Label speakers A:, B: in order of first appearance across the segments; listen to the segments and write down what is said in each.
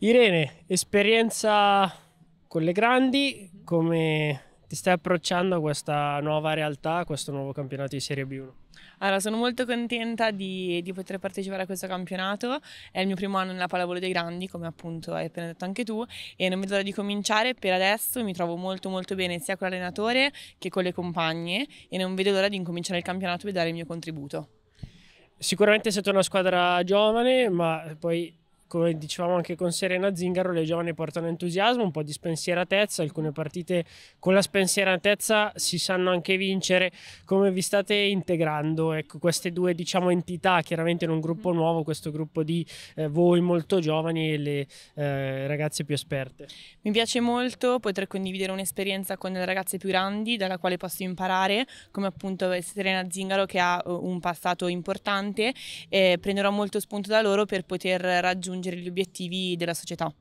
A: Irene, esperienza con le grandi, come ti stai approcciando a questa nuova realtà, a questo nuovo campionato di Serie B1?
B: Allora, sono molto contenta di, di, poter partecipare a questo campionato. È il mio primo anno nella pallavolo dei grandi, come appunto hai appena detto anche tu, e non vedo l'ora di cominciare. Per adesso mi trovo molto molto bene sia con l'allenatore che con le compagne e non vedo l'ora di incominciare il campionato e dare il mio contributo.
A: Sicuramente siete una squadra giovane, ma poi come dicevamo anche con Serena Zingaro, le giovani portano entusiasmo, un po' di spensieratezza, alcune partite con la spensieratezza si sanno anche vincere, come vi state integrando ecco, queste due diciamo, entità, chiaramente in un gruppo mm. nuovo, questo gruppo di eh, voi molto giovani e le eh, ragazze più esperte?
B: Mi piace molto poter condividere un'esperienza con le ragazze più grandi, dalla quale posso imparare, come appunto Serena Zingaro che ha eh, un passato importante, eh, prenderò molto spunto da loro per poter raggiungere raggiungere gli obiettivi della società.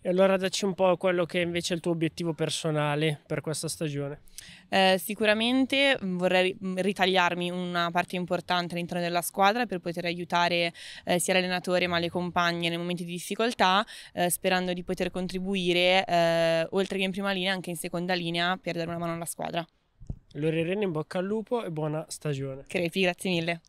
A: E allora dacci un po' quello che è invece il tuo obiettivo personale per questa stagione.
B: Eh, sicuramente mm, vorrei mm, ritagliarmi una parte importante all'interno della squadra per poter aiutare eh, sia l'allenatore ma le compagne nei momenti di difficoltà, eh, sperando di poter contribuire eh, oltre che in prima linea anche in seconda linea per dare una mano alla squadra.
A: Allora Irene in bocca al lupo e buona stagione.
B: Crepi, grazie mille.